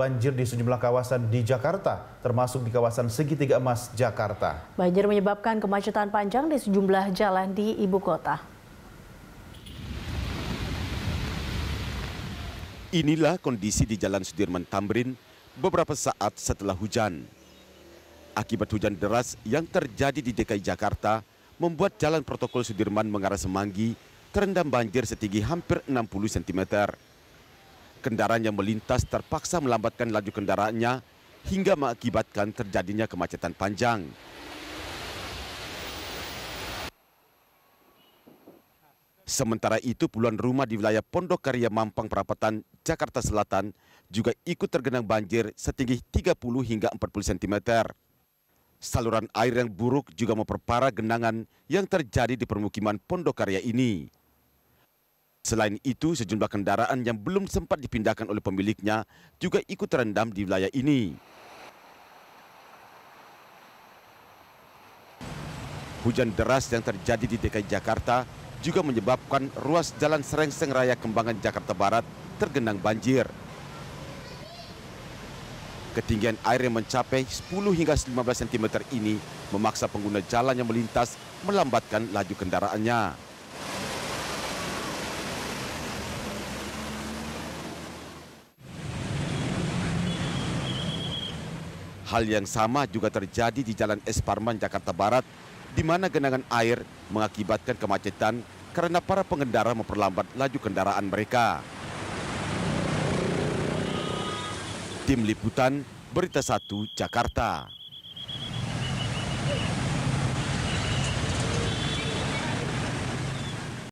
banjir di sejumlah kawasan di Jakarta, termasuk di kawasan Segitiga Emas, Jakarta. Banjir menyebabkan kemacetan panjang di sejumlah jalan di ibu kota. Inilah kondisi di Jalan Sudirman Tamrin beberapa saat setelah hujan. Akibat hujan deras yang terjadi di DKI Jakarta, membuat jalan protokol Sudirman mengarah Semanggi terendam banjir setinggi hampir 60 cm. Kendaraan yang melintas terpaksa melambatkan laju kendaraannya hingga mengakibatkan terjadinya kemacetan panjang. Sementara itu puluhan rumah di wilayah Pondok Karya Mampang Perapatan, Jakarta Selatan juga ikut tergenang banjir setinggi 30 hingga 40 cm. Saluran air yang buruk juga memperparah genangan yang terjadi di permukiman Pondok Karya ini. Selain itu, sejumlah kendaraan yang belum sempat dipindahkan oleh pemiliknya juga ikut terendam di wilayah ini. Hujan deras yang terjadi di DKI Jakarta juga menyebabkan ruas Jalan Serengseng Raya Kembangan Jakarta Barat tergenang banjir. Ketinggian air yang mencapai 10 hingga 15 cm ini memaksa pengguna jalan yang melintas melambatkan laju kendaraannya. Hal yang sama juga terjadi di Jalan Esparman Jakarta Barat, di mana genangan air mengakibatkan kemacetan karena para pengendara memperlambat laju kendaraan mereka. Tim Liputan, Berita 1, Jakarta.